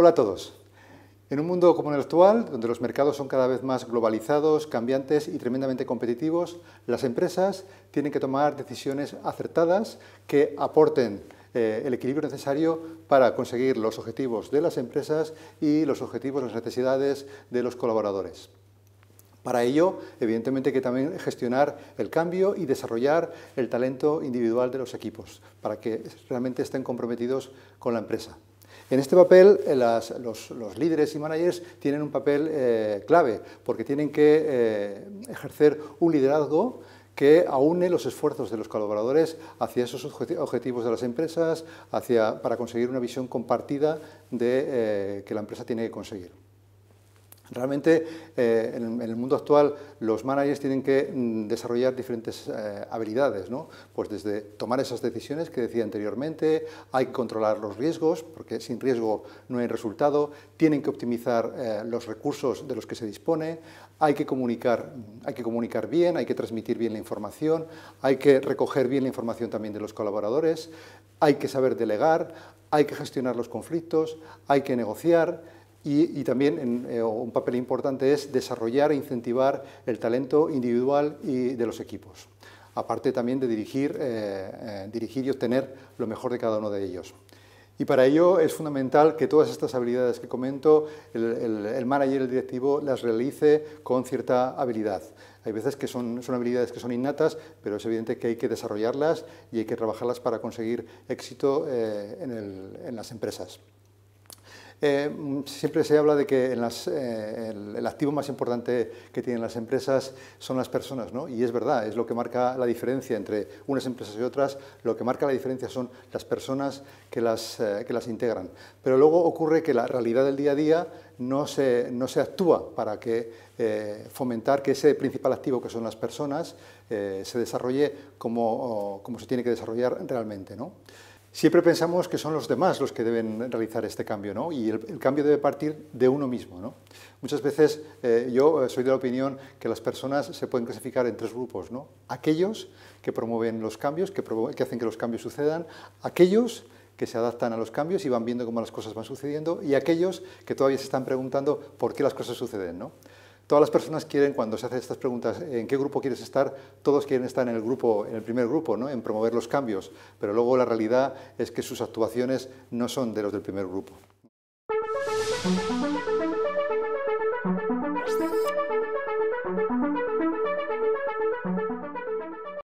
Hola a todos. En un mundo como el actual, donde los mercados son cada vez más globalizados, cambiantes y tremendamente competitivos, las empresas tienen que tomar decisiones acertadas que aporten eh, el equilibrio necesario para conseguir los objetivos de las empresas y los objetivos, las necesidades de los colaboradores. Para ello, evidentemente, hay que también gestionar el cambio y desarrollar el talento individual de los equipos, para que realmente estén comprometidos con la empresa. En este papel, eh, los, líderes y managers tienen un papel eh, clave, porque tienen que eh, ejercer un liderazgo que aúne los esfuerzos de los colaboradores hacia esos objetivos de las empresas, hacia, para conseguir una visión compartida de, que la empresa tiene que conseguir. Realmente eh, en, el mundo actual los managers tienen que mm, desarrollar diferentes eh, habilidades, pues desde tomar esas decisiones que decía anteriormente, hay que controlar los riesgos, porque sin riesgo no hay resultado, tienen que optimizar eh, los recursos de los que se dispone, hay que, comunicar, hay que comunicar bien, hay que transmitir bien la información, hay que recoger bien la información también de los colaboradores, hay que saber delegar, hay que gestionar los conflictos, hay que negociar y, también eh, un papel importante es desarrollar e incentivar el talento individual y de los equipos, aparte también de eh, eh, dirigir, y obtener lo mejor de cada uno de ellos. Y para ello es fundamental que todas estas habilidades que comento, el, el, el, manager, el directivo, las realice con cierta habilidad. Hay veces que son, habilidades que son innatas, pero es evidente que hay que desarrollarlas y hay que trabajarlas para conseguir éxito en las empresas. Eh, siempre se habla de que eh, el, activo más importante que tienen las empresas son las personas, ¿no? Y es verdad, es lo que marca la diferencia entre unas empresas y otras, lo que marca la diferencia son las personas que las, eh, integran. Pero luego ocurre que la realidad del día a día no se, actúa para que fomentar que ese principal activo que son las personas se desarrolle como, se tiene que desarrollar realmente, Siempre pensamos que son los demás los que deben realizar este cambio, ¿no? Y el, cambio debe partir de uno mismo, Muchas veces eh, yo eh, soy de la opinión que las personas se pueden clasificar en tres grupos, ¿no? Aquellos que promueven los cambios, que, hacen que los cambios sucedan, aquellos que se adaptan a los cambios y van viendo cómo las cosas van sucediendo, y aquellos que todavía se están preguntando por qué las cosas suceden, Todas las personas quieren, cuando se hacen estas preguntas, ¿en qué grupo quieres estar? Todos quieren estar en el grupo, en el primer grupo, en promover los cambios, pero luego la realidad es que sus actuaciones no son de los del primer grupo.